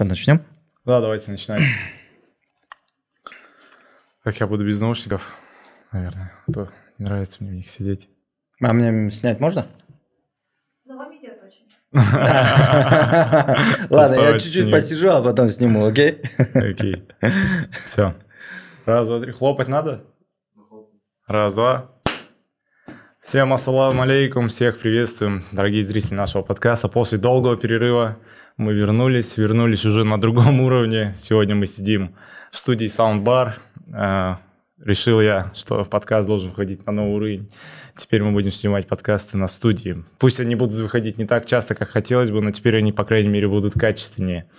Что, начнем? Да, давайте начинаем. Как я буду без наушников, наверное. А то не нравится мне в них сидеть. А мне снять можно? Ну, вам идет очень. Ладно, я чуть-чуть посижу, а потом сниму, окей? Окей. Все. Раз, два, три. Хлопать надо? Ну, Раз, два. Всем ассаламу алейкум, всех приветствуем, дорогие зрители нашего подкаста. После долгого перерыва мы вернулись, вернулись уже на другом уровне. Сегодня мы сидим в студии Soundbar. Э, решил я, что подкаст должен выходить на новый уровень. Теперь мы будем снимать подкасты на студии. Пусть они будут выходить не так часто, как хотелось бы, но теперь они, по крайней мере, будут качественнее.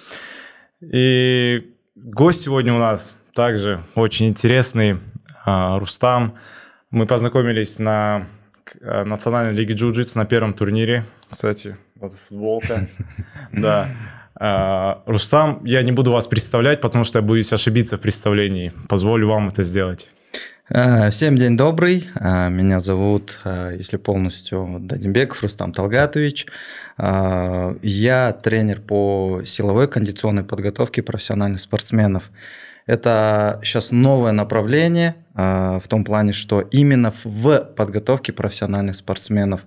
И гость сегодня у нас также очень интересный, э, Рустам. Мы познакомились на Э, Национальной лиги джиу-джитсу на первом турнире, кстати, вот футболка, да. Э, Рустам, я не буду вас представлять, потому что я боюсь ошибиться в представлении. Позволю вам это сделать. Э, всем день добрый. Меня зовут, если полностью, Дадимбеков Рустам Талгатович. Я тренер по силовой кондиционной подготовке профессиональных спортсменов. Это сейчас новое направление а, в том плане, что именно в подготовке профессиональных спортсменов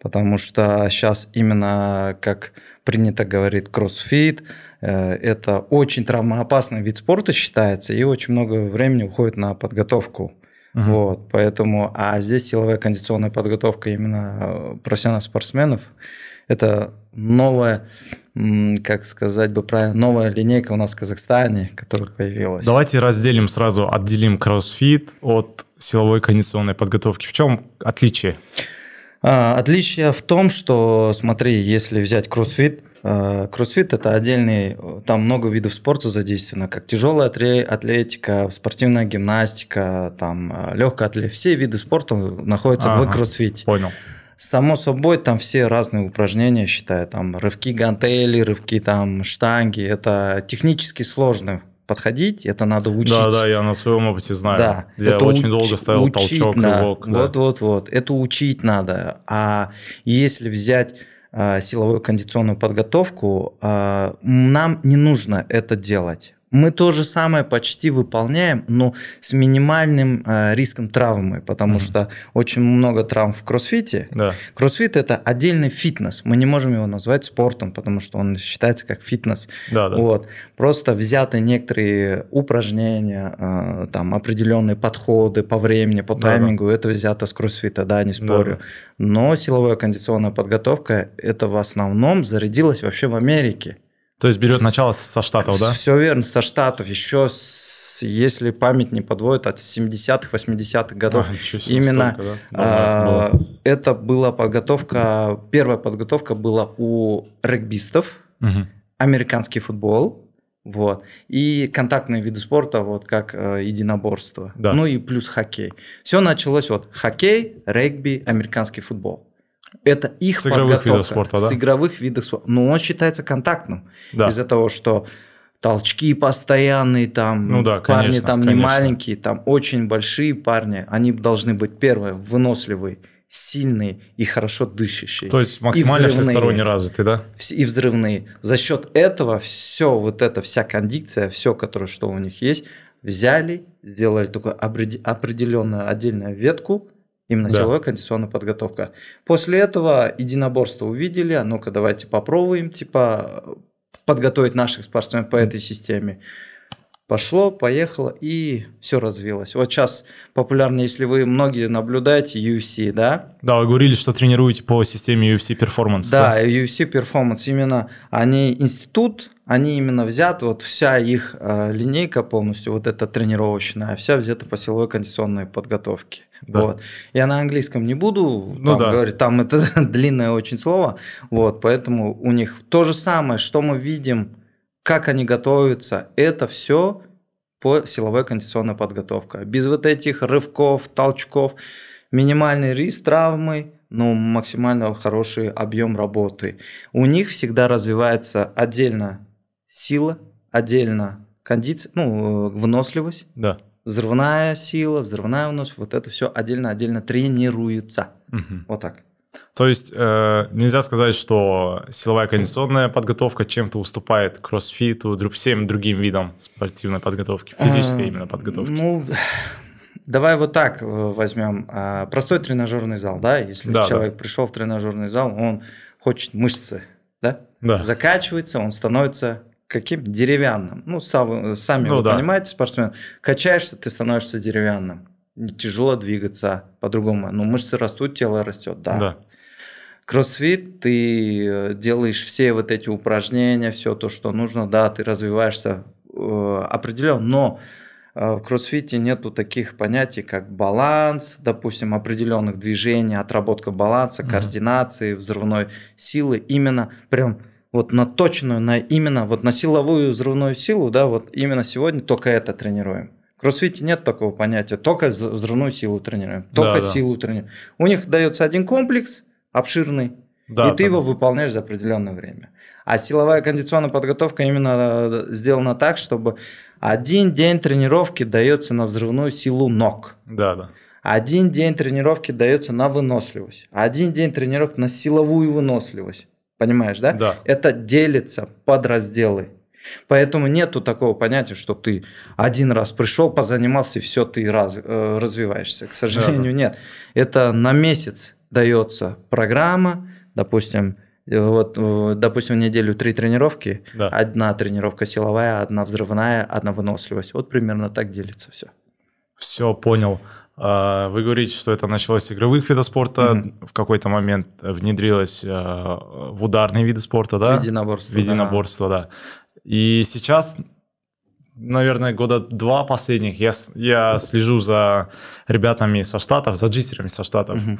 потому что сейчас именно, как принято говорить, кроссфит, э, это очень травмоопасный вид спорта считается, и очень много времени уходит на подготовку. Угу. Вот, поэтому, а здесь силовая кондиционная подготовка именно э, профессиональных спортсменов, это новая, как сказать бы правильно, новая линейка у нас в Казахстане, которая появилась. Давайте разделим сразу, отделим кроссфит от силовой кондиционной подготовки. В чем отличие? А, отличие в том, что, смотри, если взять кроссфит, а, кроссфит – это отдельный, там много видов спорта задействовано, как тяжелая атлетика, спортивная гимнастика, там а, легкая атлетика. Все виды спорта находятся ага, в кроссфите. Понял. Само собой, там все разные упражнения, считаю, там рывки гантели, рывки там штанги, это технически сложно подходить, это надо учить. Да, да, я на своем опыте знаю. Да, я это очень уч... долго ставил учить толчок, надо. рывок. Да. Вот, вот, вот, это учить надо. А если взять а, силовую кондиционную подготовку, а, нам не нужно это делать мы то же самое почти выполняем, но с минимальным э, риском травмы, потому mm-hmm. что очень много травм в кроссфите. Да. Кроссфит это отдельный фитнес, мы не можем его назвать спортом, потому что он считается как фитнес. Да, да. Вот. Просто взяты некоторые упражнения, э, там определенные подходы по времени, по таймингу, да. это взято с кроссфита, да, не спорю. да. Но силовая кондиционная подготовка это в основном зарядилась вообще в Америке. То есть берет начало со Штатов, да? Все верно, со Штатов. Еще, с, если память не подводит, от 70-х, 80-х годов. А, себе, Именно столько, да? да, это, было. это была подготовка, первая подготовка была у регбистов, угу. американский футбол, вот. И контактные виды спорта, вот как э, единоборство. Да. Ну и плюс хоккей. Все началось вот хоккей, регби, американский футбол это их с подготовка спорта, да? с игровых видов спорта. Но он считается контактным да. из-за того, что толчки постоянные там, ну да, парни конечно, там конечно. не маленькие, там очень большие парни, они должны быть первые выносливые, сильные и хорошо дышащие. То есть максимально взрывные, всесторонне развитые, да? И взрывные. За счет этого все вот эта вся кондикция, все, которое что у них есть, взяли, сделали только определенную отдельную ветку Именно да. силовая кондиционная подготовка. После этого единоборство увидели, а ну-ка давайте попробуем, типа, подготовить наших спортсменов по этой системе. Пошло, поехало, и все развилось. Вот сейчас популярно, если вы многие наблюдаете, UFC, да? Да, вы говорили, что тренируете по системе UFC Performance. Да, да? UFC Performance, именно они институт, они именно взят, вот вся их э, линейка полностью, вот эта тренировочная, вся взята по силовой кондиционной подготовке. Да. Вот. Я на английском не буду ну, там, да. говорить, там это длинное очень слово. Вот, поэтому у них то же самое, что мы видим, как они готовятся, это все по силовой кондиционной подготовке. Без вот этих рывков, толчков, минимальный риск травмы, но максимально хороший объем работы. У них всегда развивается отдельно сила, отдельно кондиция, ну, э, выносливость. Да взрывная сила, взрывная у нас, вот это все отдельно-отдельно тренируется. Угу. Вот так. То есть э, нельзя сказать, что силовая кондиционная подготовка чем-то уступает кроссфиту, друг всем другим видам спортивной подготовки, физической эм, именно подготовки. Ну, давай вот так э, возьмем. А, простой тренажерный зал, да? Если да, человек да. пришел в тренажерный зал, он хочет мышцы, да? Да. Закачивается, он становится каким деревянным. Ну, сам, э, сами ну, вы да. понимаете, спортсмен. Качаешься, ты становишься деревянным. Тяжело двигаться по-другому. но ну, мышцы растут, тело растет, да. да. Кроссфит, ты э, делаешь все вот эти упражнения, все то, что нужно, да, ты развиваешься э, определенно, но э, в кроссфите нету таких понятий, как баланс, допустим, определенных движений, отработка баланса, координации, взрывной силы, именно прям вот на точную, на именно вот на силовую взрывную силу, да, вот именно сегодня только это тренируем. В кроссфите нет такого понятия, только взрывную силу тренируем, только да, да. силу тренируем. У них дается один комплекс обширный, да, и ты да, его да. выполняешь за определенное время. А силовая кондиционная подготовка именно э, сделана так, чтобы один день тренировки дается на взрывную силу ног. Да, да. Один день тренировки дается на выносливость. Один день тренировки на силовую выносливость. Понимаешь, да? Да. Это делится под разделы. Поэтому нету такого понятия, что ты один раз пришел, позанимался и все, ты раз, э, развиваешься. К сожалению, да. нет. Это на месяц дается программа, допустим, э, вот, э, допустим, в неделю три тренировки, да. одна тренировка силовая, одна взрывная, одна выносливость. Вот примерно так делится все. Все, понял. А, вы говорите, что это началось с игровых видов спорта, mm-hmm. в какой-то момент внедрилось а, в ударные виды спорта, да? В единоборство. единоборство, да. да. И сейчас, наверное, года два последних я, я слежу за ребятами со Штатов, за джистерами со Штатов. Mm-hmm.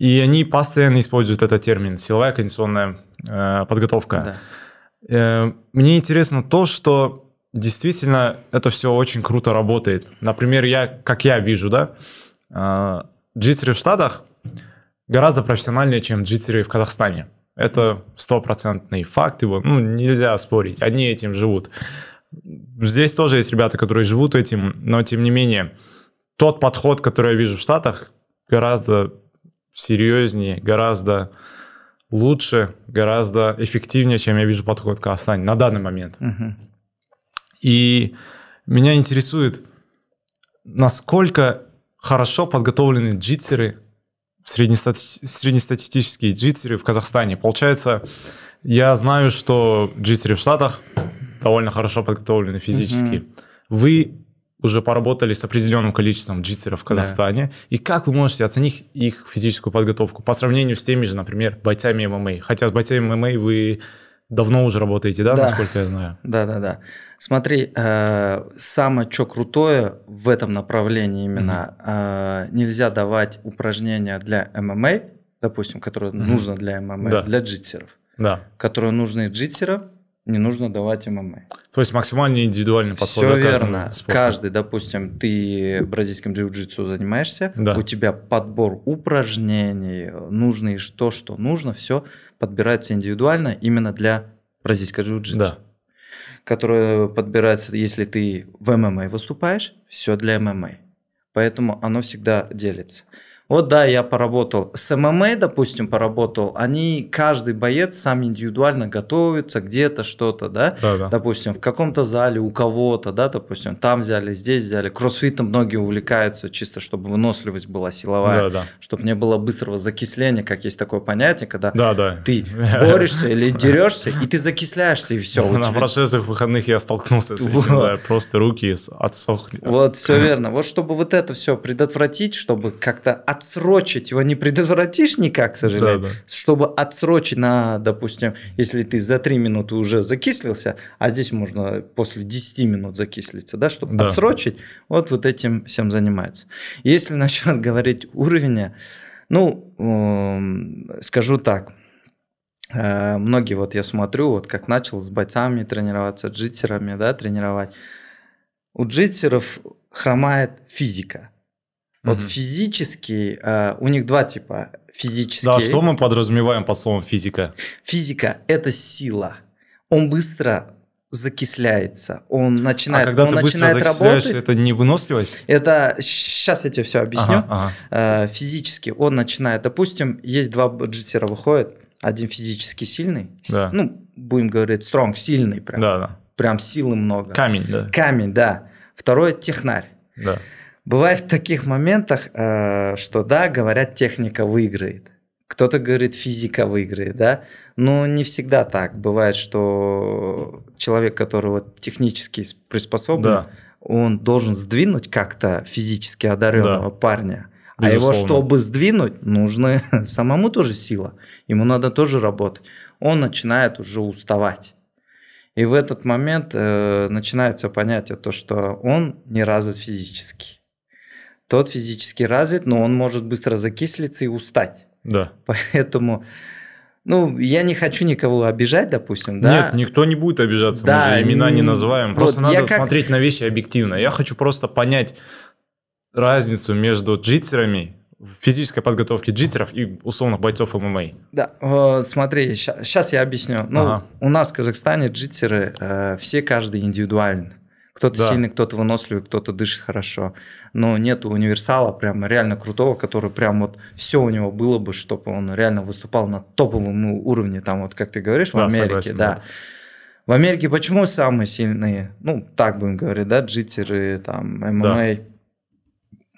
И они постоянно используют этот термин «силовая кондиционная э, подготовка». Да. Э, мне интересно то, что действительно это все очень круто работает. Например, я, как я вижу, да, а, джиттеры в Штатах гораздо профессиональнее, чем джиттеры в Казахстане. Это стопроцентный факт, его ну, нельзя спорить, они этим живут. Здесь тоже есть ребята, которые живут этим, но тем не менее, тот подход, который я вижу в Штатах, гораздо серьезнее, гораздо лучше, гораздо эффективнее, чем я вижу подход к Казахстане на данный момент. Uh-huh. И меня интересует, насколько хорошо подготовлены джитеры среднестати- среднестатистические джитеры в Казахстане. Получается, я знаю, что джитеры в Штатах довольно хорошо подготовлены физически. Mm-hmm. Вы уже поработали с определенным количеством джитсеров в Казахстане. Да. И как вы можете оценить их физическую подготовку по сравнению с теми же, например, бойцами ММА? Хотя с бойцами ММА вы Давно уже работаете, да, да. насколько я знаю? Да, да, да. Смотри, э, самое что крутое в этом направлении именно, mm-hmm. э, нельзя давать упражнения для ММА, допустим, которые mm-hmm. нужно для ММА, да. для джитсеров. Да. Которые нужны джитсерам, не нужно давать ММА. То есть максимально индивидуальный подход Все верно. Каждый, допустим, ты бразильским джиу-джитсу занимаешься, да. у тебя подбор упражнений, нужные что, что нужно, все подбирается индивидуально именно для бразильского джиу-джитсу. Да. Которое подбирается, если ты в ММА выступаешь, все для ММА. Поэтому оно всегда делится. Вот да, я поработал. С ММА, допустим, поработал. Они, каждый боец сам индивидуально готовится где-то что-то, да? да, да. Допустим, в каком-то зале у кого-то, да, допустим, там взяли, здесь взяли. Кроссфитом многие увлекаются чисто, чтобы выносливость была силовая, да, да. чтобы не было быстрого закисления, как есть такое понятие, когда да, да. ты борешься или дерешься, и ты закисляешься, и все. На прошедших выходных я столкнулся с этим, просто руки отсохли. Вот, все верно. Вот чтобы вот это все предотвратить, чтобы как-то от отсрочить, его не предотвратишь никак, к сожалению, да, да. чтобы отсрочить на, допустим, если ты за 3 минуты уже закислился, а здесь можно после 10 минут закислиться, да, чтобы да. отсрочить, вот вот этим всем занимаются. Если начнет говорить уровня, ну, э, скажу так, э, многие вот я смотрю, вот как начал с бойцами тренироваться, джитерами, да, тренировать, у джитеров хромает физика. Вот физический, э, у них два типа. Физический. Да, что мы подразумеваем под словом физика? Физика – это сила. Он быстро закисляется, он начинает, а когда он ты начинает работать. Это не выносливость? Это сейчас я тебе все объясню. Ага, ага. Э, физически он начинает, допустим, есть два бюджетера выходит, один физически сильный, да. с, ну будем говорить стронг, сильный прям, да, да. прям силы много. Камень, да. Камень, да. Второй технарь. Да. Бывает в таких моментах, э, что да, говорят, техника выиграет. Кто-то говорит, физика выиграет, да? Но не всегда так. Бывает, что человек, которого технически приспособлен, да. он должен сдвинуть как-то физически одаренного да. парня. А его, чтобы сдвинуть, нужна самому тоже сила. Ему надо тоже работать. Он начинает уже уставать. И в этот момент э, начинается понятие то, что он не развит физически тот физически развит, но он может быстро закислиться и устать. Да. Поэтому, ну, я не хочу никого обижать, допустим, да. Нет, никто не будет обижаться, да, мы же имена не называем. Вот просто надо как... смотреть на вещи объективно. Я хочу просто понять разницу между джитерами физической подготовки джитеров и условных бойцов ММА? Да, э, смотри, сейчас я объясню. Ну, ага. у нас в Казахстане джитеры э, все каждый индивидуально. Кто-то да. сильный, кто-то выносливый, кто-то дышит хорошо. Но нет универсала прям реально крутого, который прям вот все у него было бы, чтобы он реально выступал на топовом уровне, там вот как ты говоришь, да, в Америке, согласен, да. да. В Америке почему самые сильные, ну, так будем говорить, да, джитеры, там, ММА, да.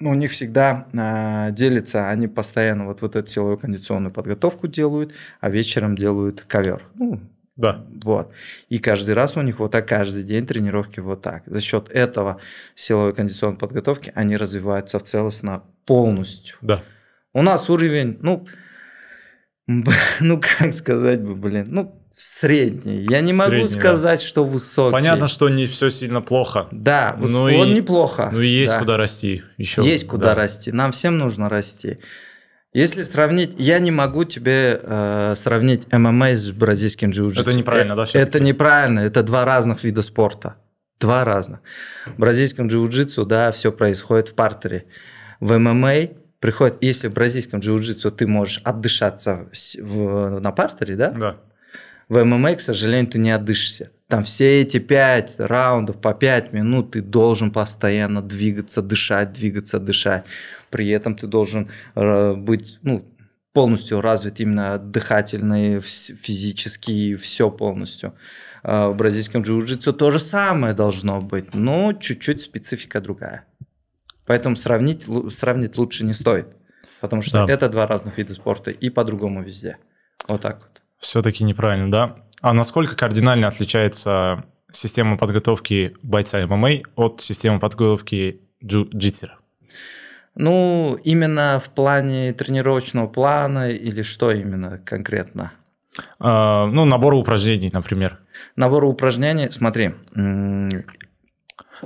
Ну, у них всегда а, делится, они постоянно вот, вот эту силовую кондиционную подготовку делают, а вечером делают ковер. Ну, да. Вот. И каждый раз у них вот так, каждый день тренировки вот так. За счет этого силовой кондиционной подготовки они развиваются в целостно полностью. Да. У нас уровень, ну, ну как сказать бы, блин, ну, средний. Я не могу средний, сказать, да. что высокий. Понятно, что не все сильно плохо. Да, ну он и, неплохо. Ну есть да. куда расти еще. Есть куда да. расти. Нам всем нужно расти. Если сравнить, я не могу тебе э, сравнить ММА с бразильским джиу-джитсу. Это неправильно, э, да? Все это неправильно, это два разных вида спорта. Два разных. В бразильском джиу-джитсу, да, все происходит в партере. В ММА приходит, если в бразильском джиу-джитсу ты можешь отдышаться в, в, на партере, да? Да. В ММА, к сожалению, ты не отдышишься. Там все эти пять раундов по пять минут ты должен постоянно двигаться, дышать, двигаться, дышать при этом ты должен э, быть, ну, полностью развит именно дыхательный, физический, все полностью. А в бразильском джиу-джитсу то же самое должно быть, но чуть-чуть специфика другая. Поэтому сравнить, сравнить лучше не стоит, потому что да. это два разных вида спорта и по-другому везде. Вот так вот. Все-таки неправильно, да? А насколько кардинально отличается система подготовки бойца ММА от системы подготовки джиу джитсера? Джу- ну, именно в плане тренировочного плана или что именно конкретно? А, ну, набор упражнений, например. Набор упражнений, смотри.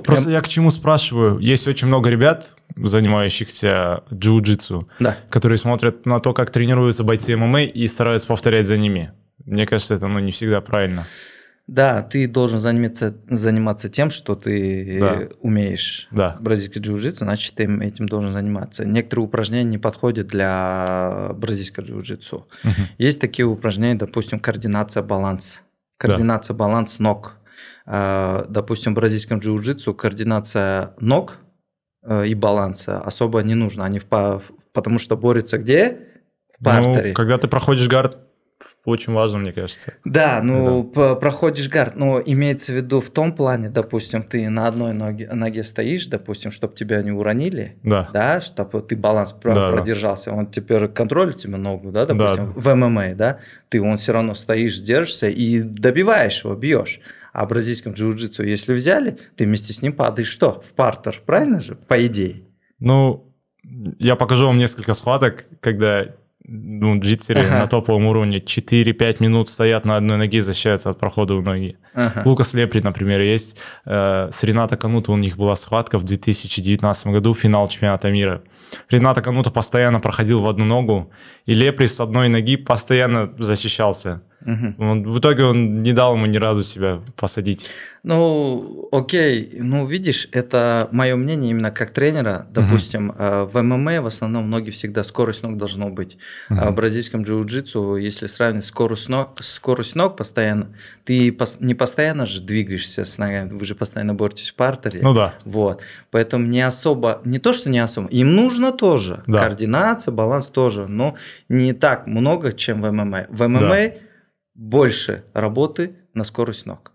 Просто Прям... я к чему спрашиваю? Есть очень много ребят, занимающихся джиу-джитсу, да. которые смотрят на то, как тренируются бойцы ММА и стараются повторять за ними. Мне кажется, это ну, не всегда правильно. Да, ты должен заниматься, заниматься тем, что ты э, да. умеешь. Да. Бразильский джиу-джитсу, значит, ты этим должен заниматься. Некоторые упражнения не подходят для бразильского джиу-джитсу. Угу. Есть такие упражнения, допустим, координация баланс. Координация да. баланс ног. А, допустим, в бразильском джиу-джитсу координация ног э, и баланса особо не нужна, Они в, потому что борются где? В ну, партере. Ну, когда ты проходишь гард очень важно, мне кажется. Да, ну да. проходишь гард, но имеется в виду в том плане, допустим, ты на одной ноге, ноге стоишь, допустим, чтобы тебя не уронили, да, да чтобы ты баланс да, продержался, да. он теперь контролит тебе ногу, да, допустим, да. в ММА, да, ты он все равно стоишь, держишься и добиваешь его, бьешь. А бразильском джиу-джитсу, если взяли, ты вместе с ним падаешь что? В партер, правильно же? По идее. Ну, я покажу вам несколько схваток, когда ну, джитсеры ага. на топовом уровне 4-5 минут стоят на одной ноге, защищаются от прохода в ноги. Ага. Лукас Лепри, например, есть. Э, с Рената Канута у них была схватка в 2019 году, финал чемпионата мира. Рената Канута постоянно проходил в одну ногу, и Лепри с одной ноги постоянно защищался. Угу. Он, в итоге он не дал ему ни разу себя посадить. Ну, окей, ну видишь, это мое мнение именно как тренера. Допустим, угу. в ММА в основном ноги всегда скорость ног должно быть. Угу. А в бразильском джиу-джитсу, если сравнить скорость ног, скорость ног постоянно, ты не постоянно же двигаешься с ногами, вы же постоянно боретесь в партере. Ну да. Вот, поэтому не особо, не то, что не особо, им нужно тоже. Да. Координация, баланс тоже, но не так много, чем в ММА. В ММА да больше работы на скорость ног.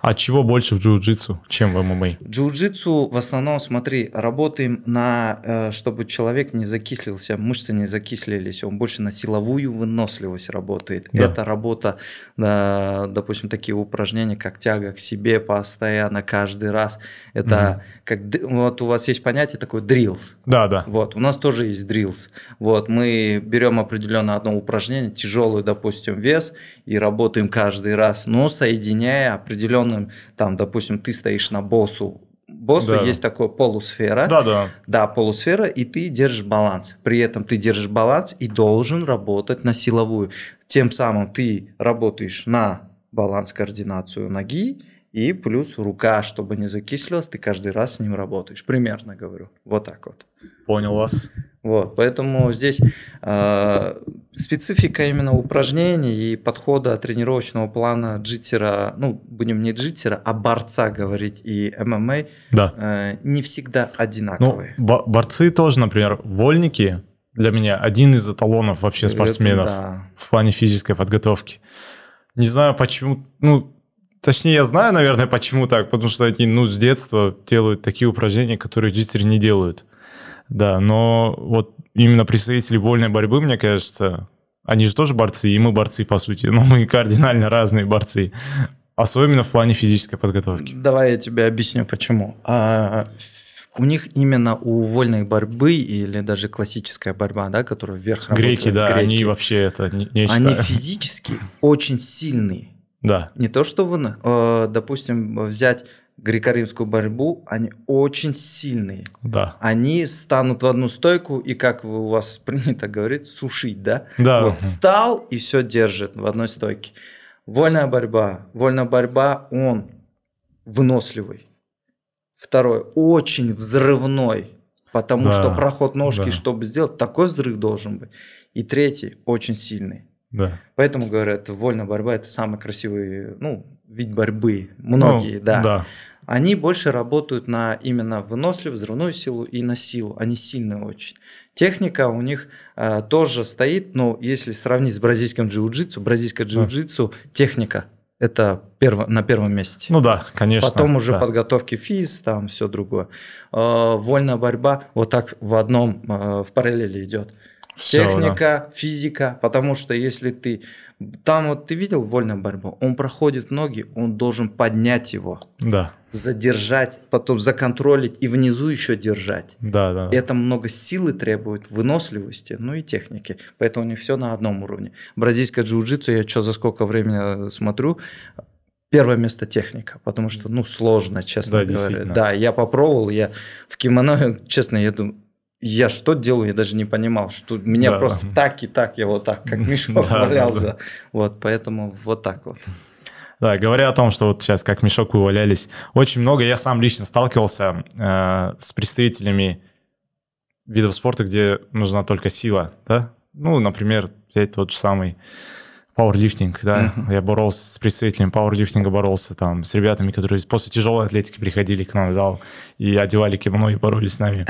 А чего больше в джиу-джитсу, чем в ММА? Джиу-джитсу в основном, смотри, работаем на, э, чтобы человек не закислился, мышцы не закислились, он больше на силовую выносливость работает. Да. Это работа, допустим, такие упражнения, как тяга к себе постоянно, каждый раз. Это угу. как, вот у вас есть понятие такое дрилл. Да, да. Вот, у нас тоже есть дриллс. Вот, мы берем определенное одно упражнение, тяжелый, допустим, вес, и работаем каждый раз, но соединяя определенным, там, допустим, ты стоишь на боссу, боссу да. есть такое полусфера. Да, да. Да, полусфера, и ты держишь баланс. При этом ты держишь баланс и должен работать на силовую. Тем самым ты работаешь на баланс, координацию ноги, и плюс рука, чтобы не закислилась, ты каждый раз с ним работаешь. Примерно говорю. Вот так вот. Понял вас. Вот, поэтому здесь э, специфика именно упражнений и подхода тренировочного плана джитера, ну, будем не джитера, а борца говорить и ММА, да. э, не всегда ну, одинаковые. Ну, борцы тоже, например, вольники для меня один из эталонов вообще спортсменов Это, да. в плане физической подготовки. Не знаю, почему, ну, Точнее, я знаю, наверное, почему так, потому что они, ну, с детства делают такие упражнения, которые джиттеры не делают. Да, но вот именно представители вольной борьбы, мне кажется, они же тоже борцы, и мы борцы, по сути, но ну, мы кардинально разные борцы. Особенно в плане физической подготовки. Давай я тебе объясню, почему. А, у них именно у вольной борьбы или даже классическая борьба, да, которую вверх греки, да, греки, они вообще это не, не Они физически очень сильные. Да. Не то, что вон, э, допустим, взять греко-римскую борьбу, они очень сильные. Да. Они станут в одну стойку и, как у вас принято говорить, сушить, да? Да. Вот, встал и все держит в одной стойке. Вольная борьба. Вольная борьба, он выносливый. Второй, очень взрывной, потому да. что проход ножки, да. чтобы сделать, такой взрыв должен быть. И третий, очень сильный. Да. Поэтому говорят, вольная борьба – это самый красивый ну, вид борьбы. Многие, ну, да. да. Они больше работают на именно выносливость, взрывную силу и на силу. Они сильные очень. Техника у них э, тоже стоит, но если сравнить с бразильским джиу-джитсу, бразильское джиу-джитсу да. техника это перво, на первом месте. Ну да, конечно. Потом уже да. подготовки физ, там все другое. Э, вольная борьба вот так в одном, э, в параллели идет. Техника, физика, потому что если ты... Там вот ты видел вольная борьба, он проходит ноги, он должен поднять его. Да. Задержать, потом законтролить и внизу еще держать. Да, да. Это много силы требует, выносливости, ну и техники. Поэтому не все на одном уровне. Бразильская джиу-джитсу, я что за сколько времени э, смотрю, первое место техника, потому что, ну, сложно, честно да, говоря. Да, я попробовал, я в кимоно, честно, я думаю, я что делаю, я даже не понимал, что меня да, просто так и так, я вот так, как мешок валялся. Вот, поэтому вот так вот. Да, говоря о том, что вот сейчас как мешок вывалялись, очень много я сам лично сталкивался э, с представителями видов спорта, где нужна только сила, да? Ну, например, взять тот же самый пауэрлифтинг, да, uh-huh. я боролся с представителями пауэрлифтинга, боролся там с ребятами, которые после тяжелой атлетики приходили к нам в зал и одевали кимоно и боролись с нами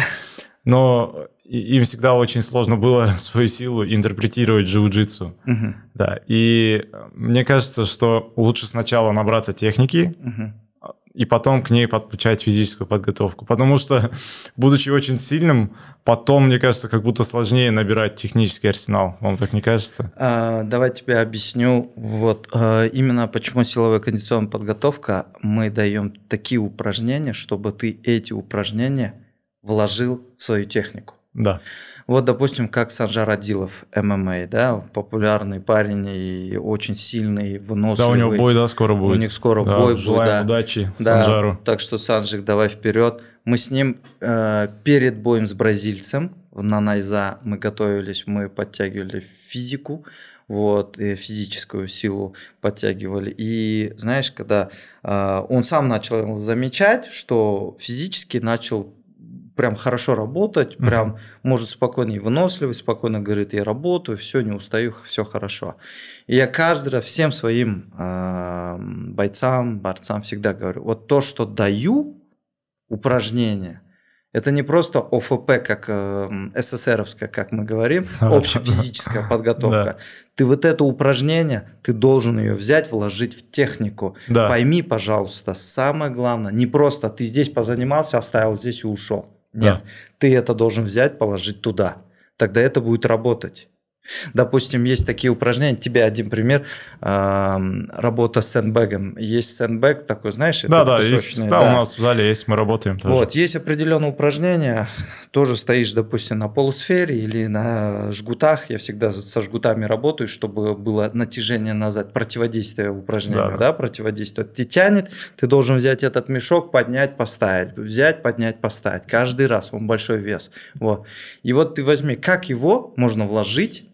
но им всегда очень сложно было свою силу интерпретировать джиу-джитсу. Угу. Да, и э, мне кажется, что лучше сначала набраться техники, угу. и потом к ней подключать физическую подготовку. Потому что, будучи очень сильным, потом, мне кажется, как будто сложнее набирать технический арсенал. Вам так не кажется? А, давай тебе объясню. Вот а, именно почему силовая кондиционная подготовка. Мы даем такие упражнения, чтобы ты эти упражнения – вложил в свою технику. Да. Вот, допустим, как Санжар Адилов, ММА, да, популярный парень и очень сильный, выносливый. Да, у него бой, да, скоро будет. У них скоро да, бой будет, да. удачи да, Санжару. Так что, Санжик, давай вперед. Мы с ним э, перед боем с бразильцем на Найза мы готовились, мы подтягивали физику, вот, и физическую силу подтягивали. И знаешь, когда э, он сам начал замечать, что физически начал прям хорошо работать, угу. прям может спокойно и выносливый, спокойно говорит, я работаю, все, не устаю, все хорошо. И я каждый раз всем своим э, бойцам, борцам всегда говорю, вот то, что даю, упражнение, это не просто ОФП, как э, эм, СССРовская, как мы говорим, общая физическая подготовка. Ты вот это упражнение, ты должен ее взять, вложить в технику. Пойми, пожалуйста, самое главное, не просто ты здесь позанимался, оставил здесь и ушел. Нет, да. ты это должен взять, положить туда. Тогда это будет работать. Допустим, есть такие упражнения, тебе один пример, э, работа с сэндбэгом. Есть сэндбэг такой, знаешь, да, да, есть, да, да, у нас в зале есть, мы работаем тоже. Вот, есть определенные упражнения, тоже стоишь, допустим, на полусфере или на жгутах, я всегда со жгутами работаю, чтобы было натяжение назад, противодействие упражнению, да, да противодействие. Ты тянет, ты должен взять этот мешок, поднять, поставить, взять, поднять, поставить. Каждый раз, он большой вес. Вот. И вот ты возьми, как его можно вложить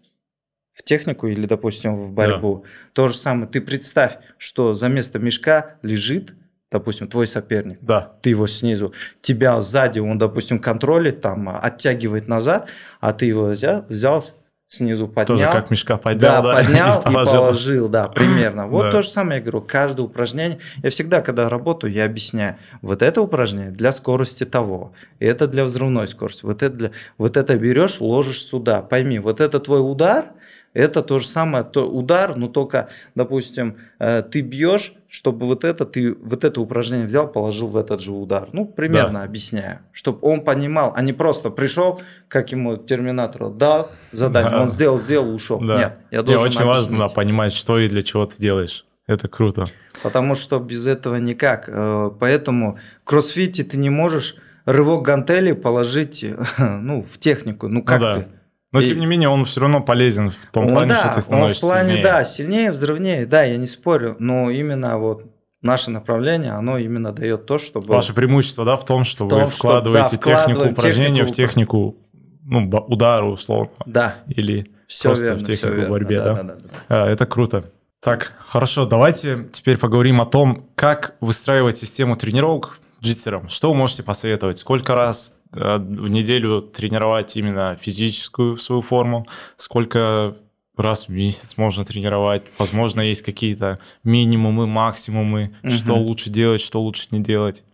в технику или, допустим, в борьбу. Да. То же самое, ты представь, что за место мешка лежит, допустим, твой соперник, да. ты его снизу, тебя сзади, он, допустим, контролит, там, а, оттягивает назад, а ты его взял, взял снизу поднял. Тоже как мешка поднял, да, да поднял и положил. и положил, да, примерно. Вот да. то же самое я говорю, каждое упражнение, я всегда, когда работаю, я объясняю, вот это упражнение для скорости того, это для взрывной скорости, вот это, для, вот это берешь, ложишь сюда, пойми, вот это твой удар – это то же самое, то удар, но только, допустим, э, ты бьешь, чтобы вот это ты вот это упражнение взял, положил в этот же удар. Ну, примерно да. объясняю, чтобы он понимал, а не просто пришел, как ему терминатор дал задание, да. он сделал, сделал, ушел. Да. Нет, я должен. Мне очень объяснить. важно понимать, что и для чего ты делаешь. Это круто. Потому что без этого никак. Э, поэтому в кроссфите ты не можешь рывок гантели положить ну, в технику. Ну как ну, да. ты? Но, и... тем не менее, он все равно полезен в том ну, плане, да, что ты становишься он в плане, сильнее. Да, сильнее, взрывнее, да, я не спорю, но именно вот наше направление, оно именно дает то, чтобы... Ваше преимущество, да, в том, что в том, вы вкладываете что, да, технику упражнения технику... в технику ну, удара, условно. Да. Или все просто верно, в технику верно. борьбе, да? Да, да, да, да. А, это круто. Так, хорошо, давайте теперь поговорим о том, как выстраивать систему тренировок джитером. Что вы можете посоветовать? Сколько раз а, в неделю тренировать именно физическую свою форму, сколько раз в месяц можно тренировать, возможно, есть какие-то минимумы, максимумы, угу. что лучше делать, что лучше не делать.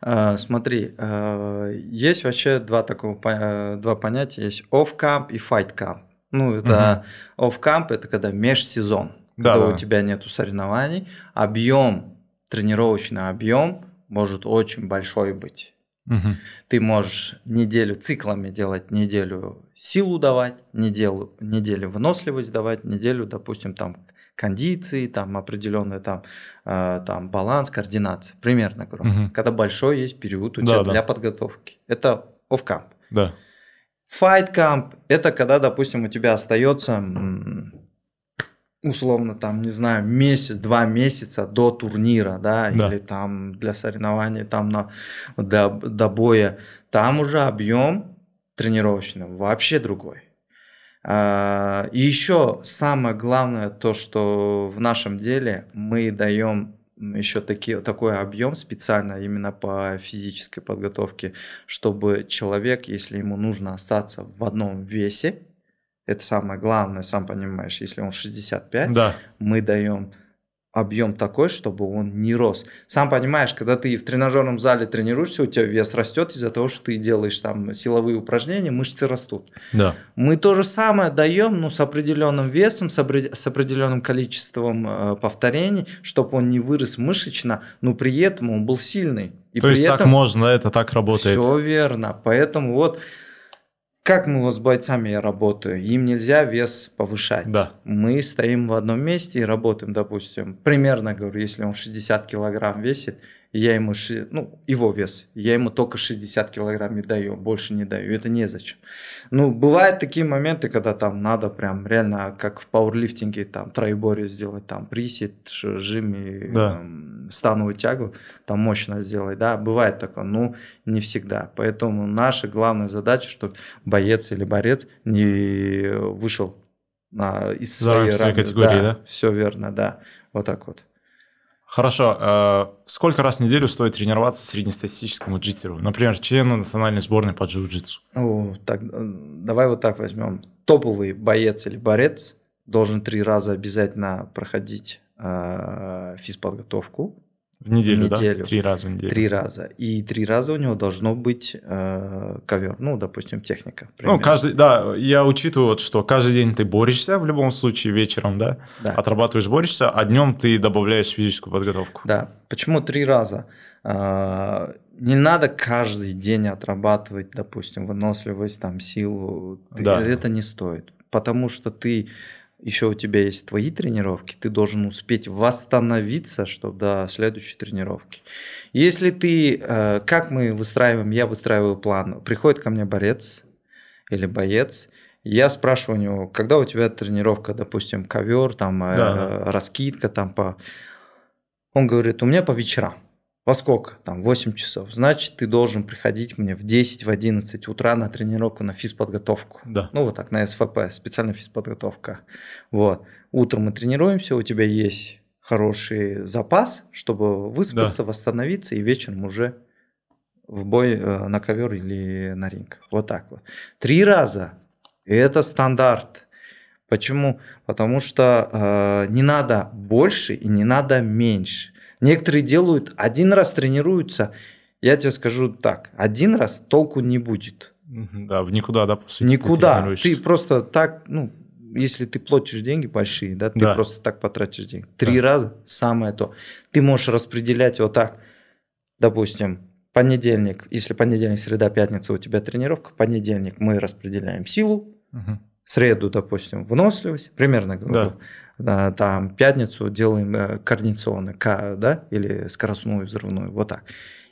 А, смотри, а, есть вообще два такого два понятия, есть off-camp и fight-camp. Ну, это угу. off-camp, это когда межсезон, да, когда да. у тебя нету соревнований, объем, тренировочный объем может очень большой быть. Угу. Ты можешь неделю циклами делать, неделю силу давать, неделю, неделю выносливость давать, неделю, допустим, там кондиции, там определенный там, э, там баланс, координация, примерно грубо. Угу. Когда большой есть период у да, тебя да. для подготовки. Это офкамп. Да. Fight camp – это когда, допустим, у тебя остается условно там, не знаю, месяц, два месяца до турнира, да, да. или там для соревнований, там на, до, до боя, там уже объем тренировочный вообще другой. А, и еще самое главное то, что в нашем деле мы даем еще таки, такой объем специально именно по физической подготовке, чтобы человек, если ему нужно остаться в одном весе, это самое главное, сам понимаешь, если он 65, да. мы даем объем такой, чтобы он не рос. Сам понимаешь, когда ты в тренажерном зале тренируешься, у тебя вес растет из-за того, что ты делаешь там силовые упражнения, мышцы растут. Да. Мы то же самое даем, но с определенным весом, с, определенным количеством э, повторений, чтобы он не вырос мышечно, но при этом он был сильный. И то есть этом... так можно, это так работает. Все верно. Поэтому вот как мы вот с бойцами я работаю, им нельзя вес повышать. Да. Мы стоим в одном месте и работаем, допустим, примерно, говорю, если он 60 килограмм весит, я ему, ну, его вес, я ему только 60 килограмм и даю, больше не даю, это незачем. Ну, бывают такие моменты, когда там надо прям реально, как в пауэрлифтинге, там, троеборье сделать, там, присед, жим и да. эм, становую тягу, там, мощно сделать, да, бывает такое, но не всегда. Поэтому наша главная задача, чтобы боец или борец не вышел на, из За своей категории, да? да? Все верно, да, вот так вот. Хорошо. Э, сколько раз в неделю стоит тренироваться среднестатистическому джитеру? Например, члену национальной сборной по джиу-джитсу. О, ну, Так, э, давай вот так возьмем. Топовый боец или борец должен три раза обязательно проходить э, физподготовку. В неделю, в неделю. да? Три раза в неделю. Три раза. И три раза у него должно быть э, ковер, ну, допустим, техника. Примерно. Ну, каждый, да, я учитываю, вот, что каждый день ты борешься в любом случае вечером, да? да? Отрабатываешь, борешься, а днем ты добавляешь физическую подготовку. Да. Почему три раза? Э, не надо каждый день отрабатывать, допустим, выносливость, там, силу. да. Это не стоит. Потому что ты еще у тебя есть твои тренировки, ты должен успеть восстановиться, чтобы до следующей тренировки. Если ты, э, как мы выстраиваем, я выстраиваю план, приходит ко мне борец или боец, я спрашиваю у него, когда у тебя тренировка, допустим, ковер, там э, да, э, да. раскидка, там по, он говорит, у меня по вечерам во сколько? Там 8 часов. Значит, ты должен приходить мне в 10, в 11 утра на тренировку, на физподготовку. Да. Ну, вот так, на СФП, специальная физподготовка. Вот. Утром мы тренируемся, у тебя есть хороший запас, чтобы выспаться, да. восстановиться, и вечером уже в бой э, на ковер или на ринг. Вот так вот. Три раза. И это стандарт. Почему? Потому что э, не надо больше и не надо меньше. Некоторые делают, один раз тренируются. Я тебе скажу так, один раз толку не будет. Да, в никуда, да, по сути. Никуда. Ты, ты просто так, ну, если ты платишь деньги большие, да, ты да. просто так потратишь деньги. Три да. раза самое то. Ты можешь распределять вот так, допустим, понедельник, если понедельник, среда, пятница у тебя тренировка, понедельник мы распределяем силу, угу. среду, допустим, выносливость, примерно. Да. Э, там пятницу делаем э, координационный да, или скоростную взрывную, вот так.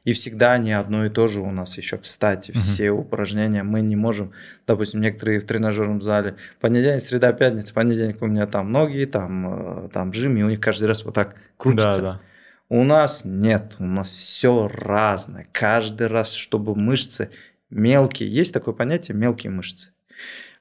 И всегда не одно и то же у нас еще. Кстати, угу. все упражнения мы не можем, допустим, некоторые в тренажерном зале, понедельник, среда, пятница, понедельник у меня там ноги, там, э, там джим, и у них каждый раз вот так крутится. Да, да. У нас нет, у нас все разное. Каждый раз, чтобы мышцы мелкие, есть такое понятие мелкие мышцы.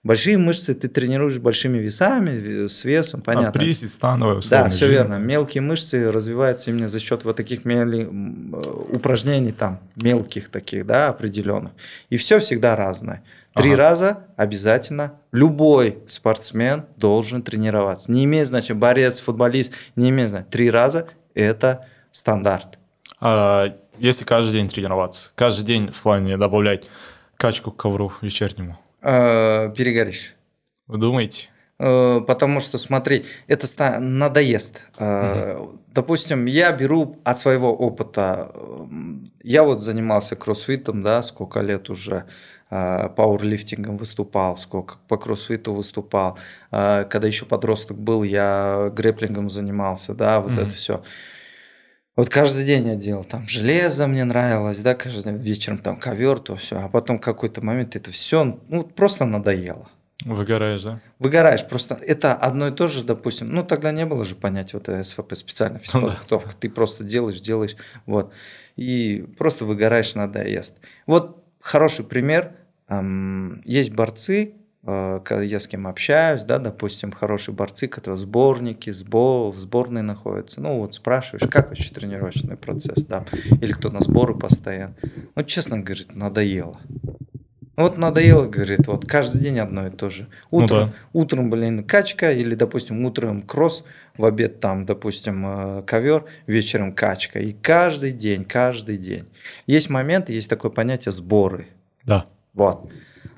Большие мышцы ты тренируешь большими весами, с весом, понятно. А присед становая условно. Да, все жим. верно. Мелкие мышцы развиваются именно за счет вот таких мели... Э, упражнений там, мелких таких, да, определенных. И все всегда разное. Три ага. раза обязательно любой спортсмен должен тренироваться. Не имеет значения, борец, футболист, не имеет значения. Три раза – это стандарт. А, если каждый день тренироваться, каждый день в плане добавлять качку к ковру вечернему – Э, перегоришь. Вы думаете? Э, потому что, смотри, это надоест. Угу. Допустим, я беру от своего опыта. Я вот занимался кроссфитом, да, сколько лет уже пауэрлифтингом выступал, сколько по кроссфиту выступал. Когда еще подросток был, я грэплингом занимался, да, вот угу. это все. Вот каждый день я делал, там железо мне нравилось, да, каждый день вечером там ковер, то все, а потом какой-то момент это все, ну, просто надоело. Выгораешь, да? Выгораешь, просто это одно и то же, допустим, ну, тогда не было же понятия вот это СВП, специально физподготовка, ну, да. ты просто делаешь, делаешь, вот, и просто выгораешь, надоест. Вот хороший пример, есть борцы, Э, когда я с кем общаюсь, да, допустим, хорошие борцы, которые сборники, сбор в сборной находятся, ну вот спрашиваешь, как вообще тренировочный процесс, да, или кто на сборы постоянно, ну, честно, говорит, надоело. Вот надоело, говорит, вот каждый день одно и то же. Ну Утро, ну, да. утром блин, качка, или, допустим, утром кросс, в обед там, допустим, э, ковер, вечером качка. И каждый день, каждый день. Есть момент, есть такое понятие сборы. Да. Вот.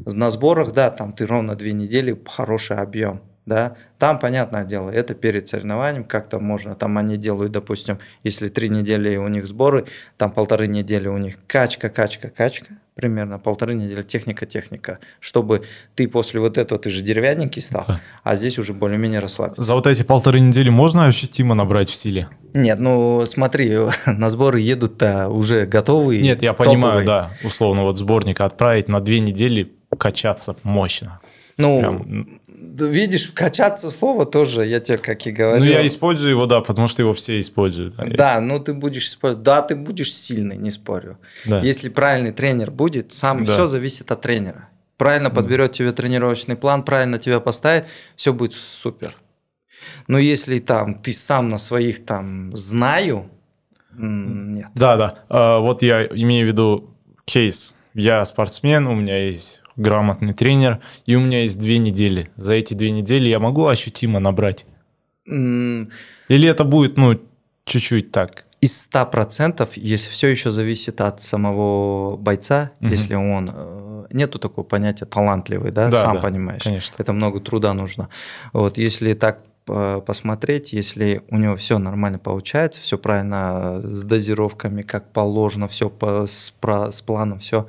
На сборах, да, там ты ровно две недели, хороший объем. Да, там, понятное дело, это перед соревнованием как-то можно. Там они делают, допустим, если три недели у них сборы, там полторы недели у них качка, качка, качка, примерно полторы недели техника, техника, чтобы ты после вот этого, ты же деревянненький стал, да. а здесь уже более-менее расслабился. За вот эти полторы недели можно ощутимо набрать в силе? Нет, ну смотри, на сборы едут-то уже готовые. Нет, я топовые. понимаю, да, условно вот сборника отправить на две недели качаться мощно. Ну, Прям... видишь, качаться слово тоже, я тебе как и говорил. Ну, я использую его, да, потому что его все используют. Конечно. Да, но ну, ты будешь использовать. Да, ты будешь сильный, не спорю. Да. Если правильный тренер будет, сам да. все зависит от тренера. Правильно да. подберет тебе тренировочный план, правильно тебя поставит, все будет супер. Но если там ты сам на своих там знаю, нет. Да, да. А, вот я имею в виду кейс. Я спортсмен, у меня есть грамотный тренер, и у меня есть две недели. За эти две недели я могу ощутимо набрать? Mm. Или это будет, ну, чуть-чуть так? Из 100%, если все еще зависит от самого бойца, угу. если он... Э, нету такого понятия талантливый, да, да сам да, понимаешь. Конечно. Это много труда нужно. Вот если так э, посмотреть, если у него все нормально получается, все правильно э, с дозировками, как положено, все по, с, про, с планом, все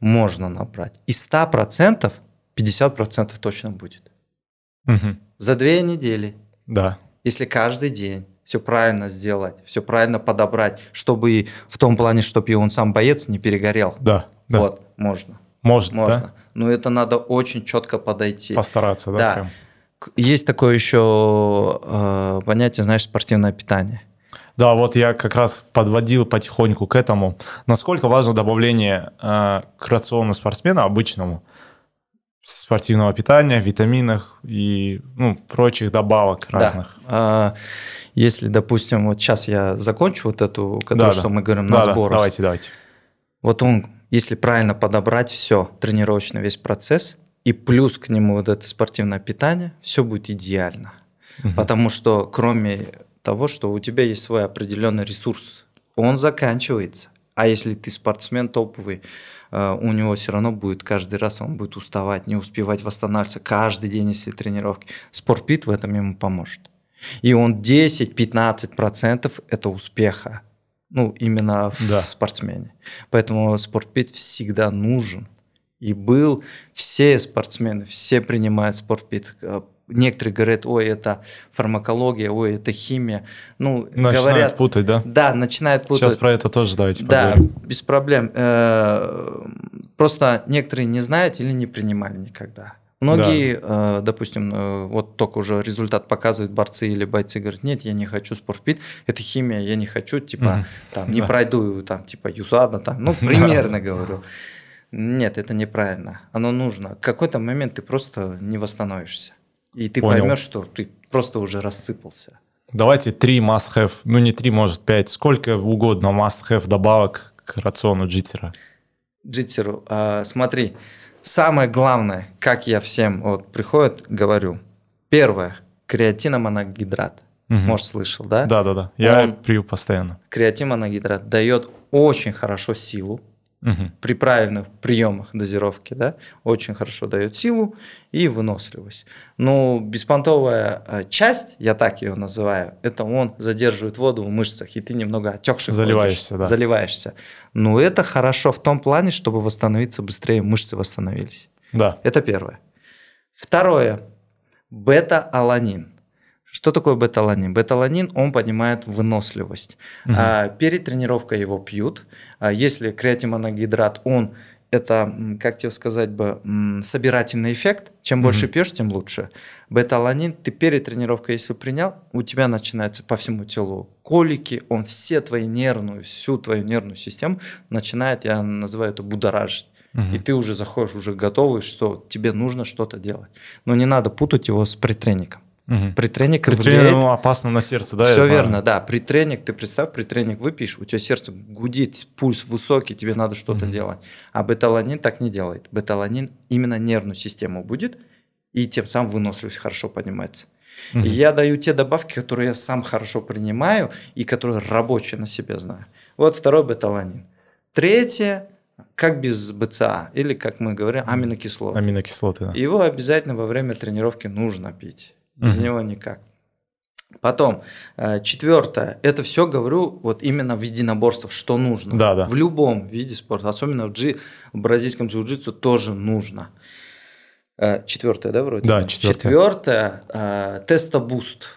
можно набрать. И 100% 50% точно будет. Угу. За две недели. Да. Если каждый день все правильно сделать, все правильно подобрать, чтобы в том плане, чтобы и он сам боец не перегорел. Да. да. Вот, можно. Можно, можно. Да? Но это надо очень четко подойти. Постараться, да? Да. Прям. Есть такое еще э, понятие, знаешь, спортивное питание. Да, вот я как раз подводил потихоньку к этому. Насколько важно добавление э, к рациону спортсмена обычному спортивного питания, витаминов и ну, прочих добавок разных. Да. Если, допустим, вот сейчас я закончу вот эту, да, то, да. мы говорим да, на да, Давайте, давайте. Вот он, если правильно подобрать все, тренировочный весь процесс, и плюс к нему вот это спортивное питание, все будет идеально. Угу. Потому что кроме того, что у тебя есть свой определенный ресурс. Он заканчивается. А если ты спортсмен топовый, э, у него все равно будет каждый раз, он будет уставать, не успевать восстанавливаться каждый день, если тренировки. Спортпит в этом ему поможет. И он 10-15% это успеха. Ну, именно в да. спортсмене. Поэтому спортпит всегда нужен. И был все спортсмены, все принимают спортпит э, некоторые говорят, ой, это фармакология, ой, это химия. Ну, начинают говорят, путать, да? Да, начинают путать. Сейчас про это тоже давайте да, поговорим. Да, без проблем. Э, просто некоторые не знают или не принимали никогда. Многие, да. э, допустим, э, вот только уже результат показывают борцы или бойцы, говорят, нет, я не хочу спортпит, это химия, я не хочу, типа, mm. там, не да. пройду, там, типа, ЮСАДа, там, ну, примерно говорю. Нет, это неправильно, оно нужно. В какой-то момент ты просто не восстановишься. И ты Понял. поймешь, что ты просто уже рассыпался. Давайте три must-have, ну не три, может пять, сколько угодно must-have добавок к рациону джитера. Джитеру, э, смотри, самое главное, как я всем вот приходит, говорю. Первое, креатиномоногидрат. Угу. Может, слышал, да? Да, да, да. Я Он, пью постоянно. Креатиномоногидрат дает очень хорошо силу, угу. при правильных приемах дозировки, да, очень хорошо дает силу и выносливость. Но беспонтовая а, часть, я так ее называю, это он задерживает воду в мышцах, и ты немного отекший. Заливаешься, ходишь, да. Заливаешься. Но это хорошо в том плане, чтобы восстановиться быстрее, мышцы восстановились. Да. Это первое. Второе. Бета-аланин. Что такое беталанин? Беталанин, он поднимает выносливость. Угу. А, перед тренировкой его пьют. А если креатимоногидрат, он это, как тебе сказать бы, собирательный эффект. Чем mm больше пьешь, тем лучше. Беталанин ты перед тренировкой, если принял, у тебя начинается по всему телу колики, он все твои нервную, всю твою нервную систему начинает, я называю это, будоражить. mm И ты уже заходишь, уже готовый, что тебе нужно что-то делать. Но не надо путать его с предтренником. Угу. Притреник при тренинг ну, опасно на сердце, да? Все верно, да. При ты представь, при выпьешь, у тебя сердце гудит, пульс высокий, тебе надо что-то угу. делать. А беталанин так не делает. Беталанин именно нервную систему будет, и тем самым выносливость хорошо поднимается. Угу. я даю те добавки, которые я сам хорошо принимаю и которые рабочие на себе знаю. Вот второй беталанин. Третье как без БЦА, или, как мы говорим, аминокислоты. Аминокислоты, да. Его обязательно во время тренировки нужно пить без mm него никак. Потом, э, четвертое, это все говорю вот именно в единоборствах, что нужно. Да, да. В любом виде спорта, особенно в, джи, в бразильском джиу-джитсу тоже нужно. Э, четвертое, да, вроде? Да, четвертое. Четвертое, э, тестобуст.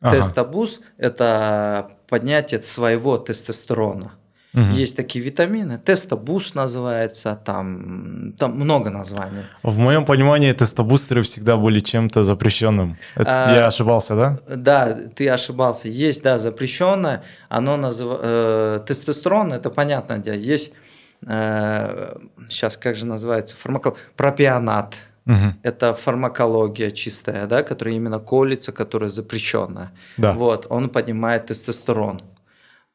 Ага. Тестобуст – это поднятие своего тестостерона. Угу. Есть такие витамины. Тестобуст называется, там, там много названий. В моем понимании тестобустеры всегда были чем-то запрещенным. Это, а, я ошибался, да? Да, ты ошибался. Есть, да, запрещенное. Оно назыв... э, тестостерон, это понятно, где есть э, сейчас как же называется фармакол пропионат. Угу. Это фармакология чистая, да, которая именно колется, которая запрещенная. Да. Вот, он поднимает тестостерон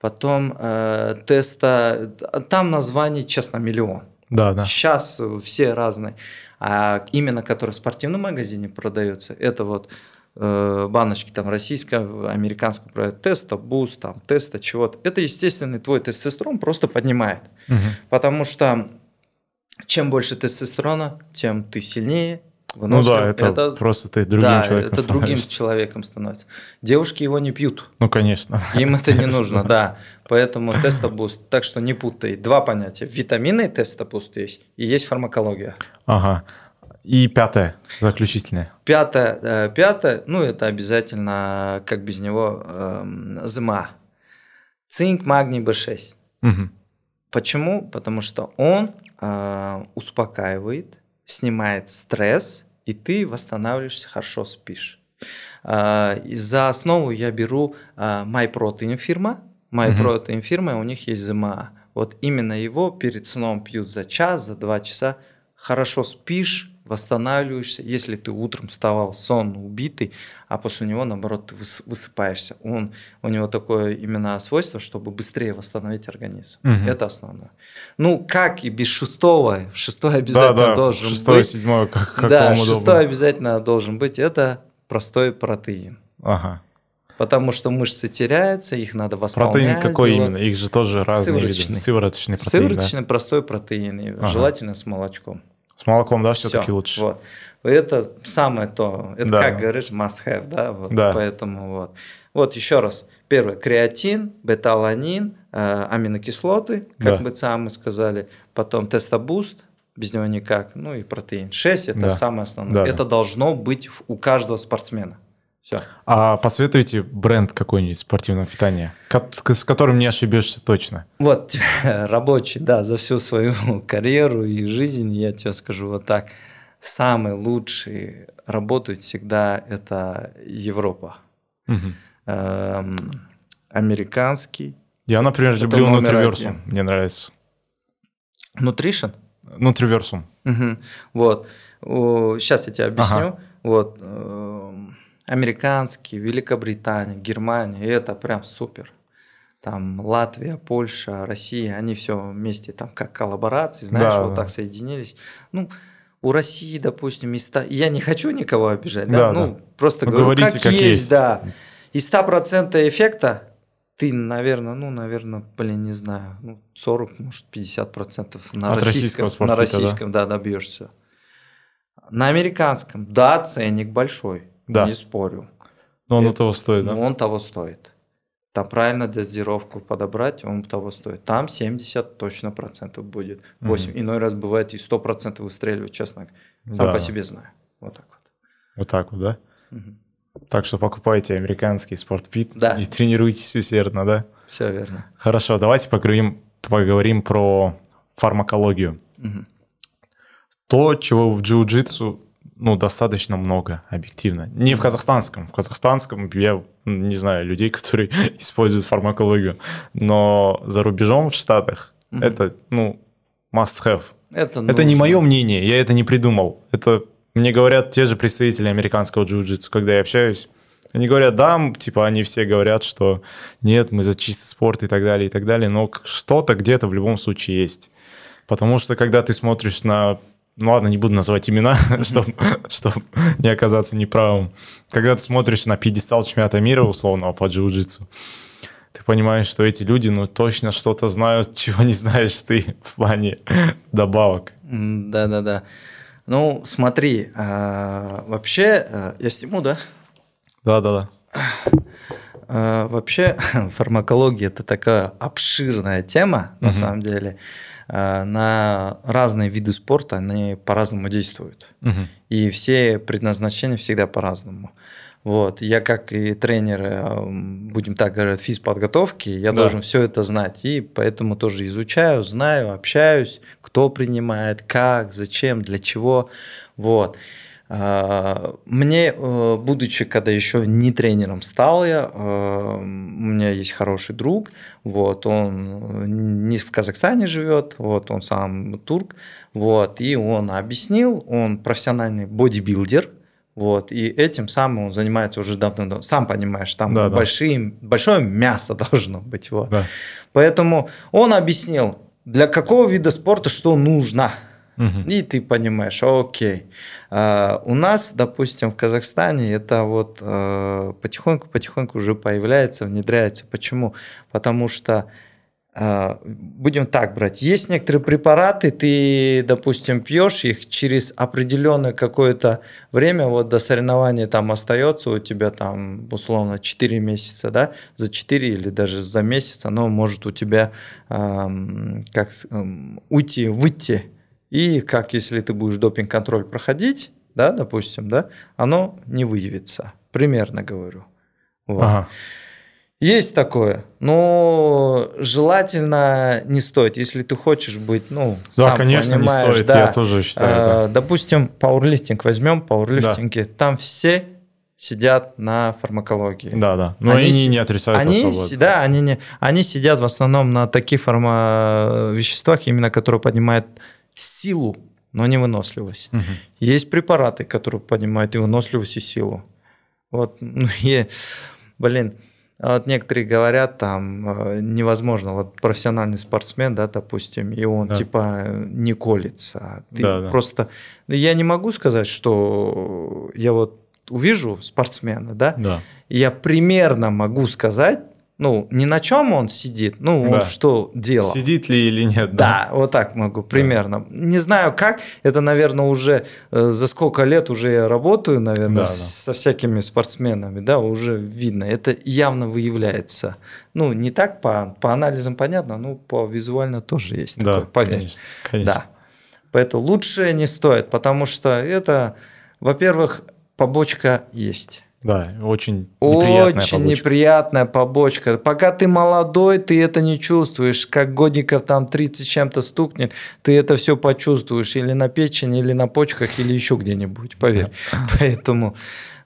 потом э, теста, там названий, честно, миллион. Да, да. Сейчас все разные. А именно который в спортивном магазине продается, это вот э, баночки там российская, американского проекта, теста, буст, там, теста чего-то. Это естественный твой тестостерон просто поднимает. Угу. Потому что чем больше тестостерона, тем ты сильнее, Вынослив, ну да, это, это просто ты другим да, человеком это другим человеком становится. Девушки его не пьют. Ну, конечно. Им это конечно. не нужно, да. Поэтому тестобуст, так что не путай. Два понятия. Витамины тестобуст есть и есть фармакология. Ага. И пятое, заключительное. Пятое, э, пятое, ну это обязательно, как без него, эм, ЗМА. Цинк, магний, б 6 Угу. Почему? Потому что он э, успокаивает, снимает стресс, и ты восстанавливаешься, хорошо спишь. А, за основу я беру а, MyProtein фирма. MyProtein угу. фирма, у них есть ЗМА. Вот именно его перед сном пьют за час, за два часа. Хорошо спишь, восстанавливаешься. Если ты утром вставал сон убитый, а после него, наоборот, ты высыпаешься. Он, у него такое именно свойство, чтобы быстрее восстановить организм. Угу. Это основное. Ну, как и без шестого, шестой обязательно да, да, должен шестое, быть. седьмое, как, как Да, шестой обязательно должен быть. Это простой протеин. Ага. Потому что мышцы теряются, их надо восполнять. Протеин какой делать. именно? Их же тоже разные сывороточный. виды. Сывороточный протеин. Сывороточный да? простой протеин, ага. желательно с молочком. С молоком, да, все-таки лучше. Вот. Это самое то. Это, да. как говоришь, must have, да? Вот, да. Поэтому вот. Вот еще раз. Первое, креатин, беталанин, э, аминокислоты, как да. бы сами сказали. Потом тестобуст, без него никак. Ну и протеин. 6 – это да. самое основное. Да, это да. должно быть у каждого спортсмена. Все. А посоветуйте бренд какой-нибудь спортивного питания, с которым не ошибешься точно. Вот, рабочий, да, за всю свою карьеру и жизнь, я тебе скажу вот так, самый лучший работает всегда это Европа. Угу. Эм, американский. Я, например, это люблю нутриверсум, мне нравится. Нутришн? Нутриверсум. Угу. Вот. Сейчас я тебе объясню. Ага. Вот эм, американские, Великобритания, Германия, и это прям супер. Там Латвия, Польша, Россия, они все вместе там как коллаборации, знаешь, да, вот да. так соединились. Ну, у России, допустим, места. я не хочу никого обижать, да, да ну, да. просто Вы ну, говорю, говорите, как, как есть, есть, да. Из 100% эффекта ты, наверное, ну, наверное, блин, не знаю, ну, 40, может, 50% на От российском, на российском, да, да добьешься. На американском, да, ценник большой, да. Не спорю. Но он э, того стоит, да? Он того стоит. Там правильно дозировку подобрать, он того стоит. Там 70 точно процентов будет. 8. mm Иной раз бывает и 100 процентов выстреливает, честно. Сам да. по себе знаю. Вот так вот. Вот так вот, да? mm Так что покупайте американский спортпит да. и тренируйтесь усердно, да? Все верно. Хорошо, давайте поговорим, поговорим про фармакологию. mm То, чего в джиу-джитсу ну, достаточно много, объективно. Не в казахстанском. В казахстанском я ну, не знаю людей, которые используют фармакологию. Но за рубежом в Штатах угу. это, ну, must have. Это, это не мое мнение, я это не придумал. Это мне говорят те же представители американского джиу-джитсу, когда я общаюсь. Они говорят, да, типа они все говорят, что нет, мы за чистый спорт и так далее, и так далее, но что-то где-то в любом случае есть. Потому что когда ты смотришь на ну ладно, не буду называть имена, чтобы, не оказаться неправым. Когда ты смотришь на пьедестал чемпионата мира, условного, по джиу-джитсу, ты понимаешь, что эти люди, ну, точно что-то знают, чего не знаешь ты в плане добавок. Да-да-да. Ну, смотри, а, вообще, э, я сниму, да? Да-да-да. А, вообще, фармакология – это такая обширная тема, на самом деле. Э, на разные виды спорта, они по-разному действуют. Угу. И все предназначения всегда по-разному. Вот. Я как и тренер, э, будем так говорить, физподготовки, я да. должен все это знать. И поэтому тоже изучаю, знаю, общаюсь, кто принимает, как, зачем, для чего. Вот. А, мне, э, будучи, когда еще не тренером стал я, э, у меня есть хороший друг, вот, он э, не в Казахстане живет, вот, он сам турк, вот, и он объяснил, он профессиональный бодибилдер, вот, и этим самым он занимается уже давно, сам понимаешь, там да, большие, да. большое мясо должно быть, вот. Да. Поэтому он объяснил, для какого вида спорта что нужно – Угу. И ты понимаешь, окей. А, у нас, допустим, в Казахстане это вот потихоньку-потихоньку а, уже появляется, внедряется. Почему? Потому что а, будем так брать, есть некоторые препараты, ты, допустим, пьешь их через определенное какое-то время, вот до соревнования там остается у тебя там условно 4 месяца, да, за 4 или даже за месяц оно может у тебя э, как э, уйти, выйти и как если ты будешь допинг-контроль проходить, да, допустим, да, оно не выявится. Примерно говорю. Вот. Ага. Есть такое, но желательно не стоит, если ты хочешь быть, ну, да, сам конечно, не стоит, да, я тоже считаю. Э, да. Допустим, пауэрлифтинг возьмем, пауэрлифтинги, да. там все сидят на фармакологии. Да, да. Но они, они не отрицают они, особо. Да, они, не, они сидят в основном на таких фарма... веществах, именно которые поднимают силу, но не выносливость. Угу. Есть препараты, которые поднимают и выносливость, и силу. Вот, ну, и, блин, а вот некоторые говорят, там э, невозможно, вот профессиональный спортсмен, да, допустим, и он да. типа не колется. А ты да, да. просто, ну, я не могу сказать, что я вот увижу спортсмена, да, да, я примерно могу сказать, ну, не на чем он сидит, ну, да. он что делал. Сидит ли или нет. Да, да вот так могу примерно. Да. Не знаю как, это, наверное, уже э, за сколько лет уже я работаю, наверное, да, с, да. со всякими спортсменами, да, уже видно, это явно выявляется. Ну, не так по, по анализам понятно, но по визуально тоже есть да, такой поверь. конечно, конечно. Да. Поэтому лучше не стоит, потому что это, во-первых, побочка есть. Да, очень неприятная Очень побочка. неприятная побочка. Пока ты молодой, ты это не чувствуешь. Как годников там 30 чем-то стукнет, ты это все почувствуешь или на печени, или на почках, или еще где-нибудь, поверь. Поэтому,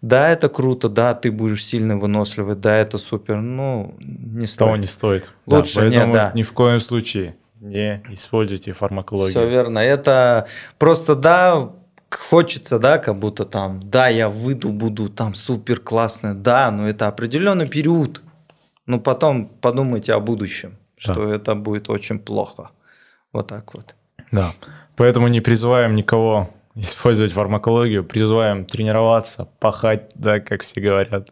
да, это круто, да, ты будешь сильно выносливый, да, это супер, но ну, не стоит. Того не стоит. Лучше не, да. ни в коем случае не используйте фармакологию. Все верно. Это просто, да, хочется, да, как будто там, да, я выйду, буду там супер классный, да, но это определенный период. Но потом подумайте о будущем, что да. это будет очень плохо. Вот так вот. Да. Поэтому не призываем никого использовать фармакологию, призываем тренироваться, пахать, да, как все говорят.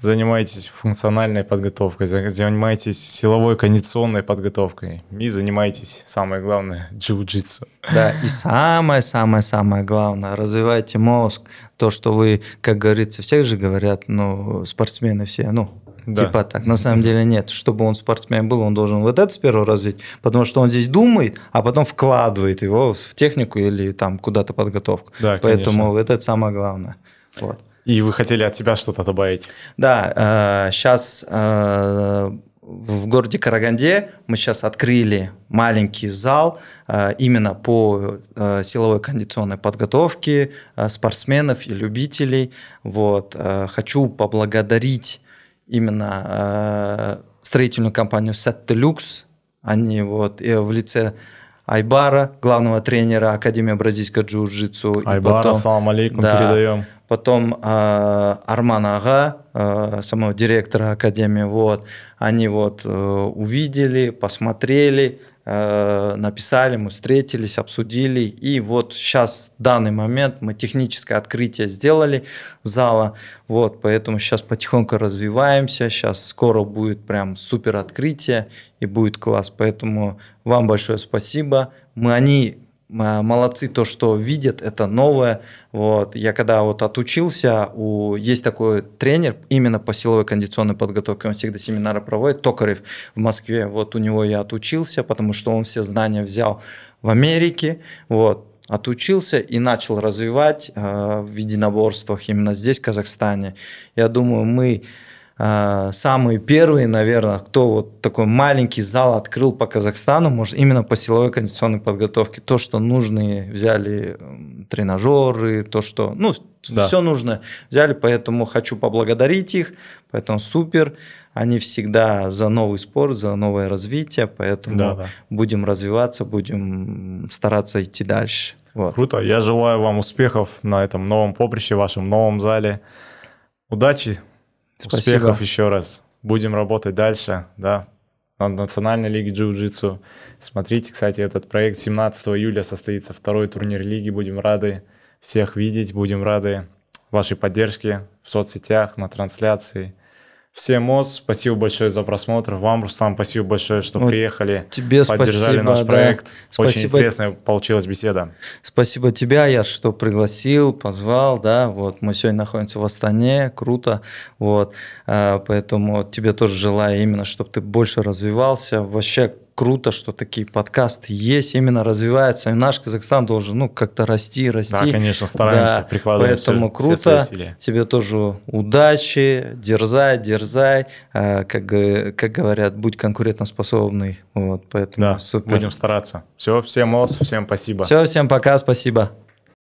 Занимайтесь функциональной подготовкой, занимайтесь силовой кондиционной подготовкой и занимайтесь, самое главное, джиу-джитсу. Да, и самое-самое-самое главное, развивайте мозг, то, что вы, как говорится, всех же говорят, ну, спортсмены все, ну, да. Типа так. На самом деле нет. Чтобы он спортсмен был, он должен вот это с сперва развить, потому что он здесь думает, а потом вкладывает его в технику или там куда-то подготовку. Да, Поэтому конечно. это самое главное. Вот. И вы хотели от себя что-то добавить? Да, сейчас э, э, в городе Караганде мы сейчас открыли маленький зал э, именно по силовой кондиционной подготовке спортсменов и любителей. Вот. Хочу поблагодарить именно э, строительную компанию Сеттелюкс. Они вот э, в лице Айбара, главного тренера Академии бразильского джиу-джитсу. Айбара, салам алейкум, да, передаем. Потом э, Арман Ага, э, самого директора Академии, вот, они вот э, увидели, посмотрели, Э, написали, мы встретились, обсудили. И вот сейчас, в данный момент, мы техническое открытие сделали зала. Вот, поэтому сейчас потихоньку развиваемся. Сейчас скоро будет прям супер открытие и будет класс. Поэтому вам большое спасибо. Мы они Э, молодцы то, что видят, это новое. Вот. Я когда вот отучился, у... есть такой тренер именно по силовой кондиционной подготовке, он всегда семинары проводит, Токарев в Москве, вот у него я отучился, потому что он все знания взял в Америке, вот, отучился и начал развивать э, в единоборствах именно здесь, в Казахстане. Я думаю, мы а, самые первые, наверное, кто вот такой маленький зал открыл по Казахстану, может, именно по силовой кондиционной подготовке. То, что нужные взяли тренажеры, то, что... Ну, да. все нужно взяли, поэтому хочу поблагодарить их, поэтому супер. Они всегда за новый спорт, за новое развитие, поэтому да, да. будем развиваться, будем стараться идти дальше. Вот. Круто. Я желаю вам успехов на этом новом поприще, вашем новом зале. Удачи, Спасибо. Успехов еще раз. Будем работать дальше, да, на Национальной лиге джиу-джитсу. Смотрите, кстати, этот проект 17 июля состоится второй турнир лиги. Будем рады всех видеть, будем рады вашей поддержке в соцсетях, на трансляции. Всем ОС, спасибо большое за просмотр. Вам, Руслан, спасибо большое, что вот приехали, тебе поддержали спасибо, наш проект. Да. Спасибо. Очень интересная получилась беседа. Спасибо тебе, я что пригласил, позвал, да, вот. Мы сегодня находимся в Астане, круто, вот. А, поэтому тебе тоже желаю именно, чтобы ты больше развивался. Вообще круто, что такие подкасты есть, именно развиваются. И наш Казахстан должен, ну, как-то расти, расти. Да, конечно, стараемся, да, прикладываем Поэтому все, круто. Все свои усилия. Тебе тоже удачи, дерзай, дерзай. Э, как, как говорят, будь конкурентоспособный. Вот, поэтому да, супер. будем стараться. Все, всем молодцы, всем спасибо. Все, всем пока, спасибо.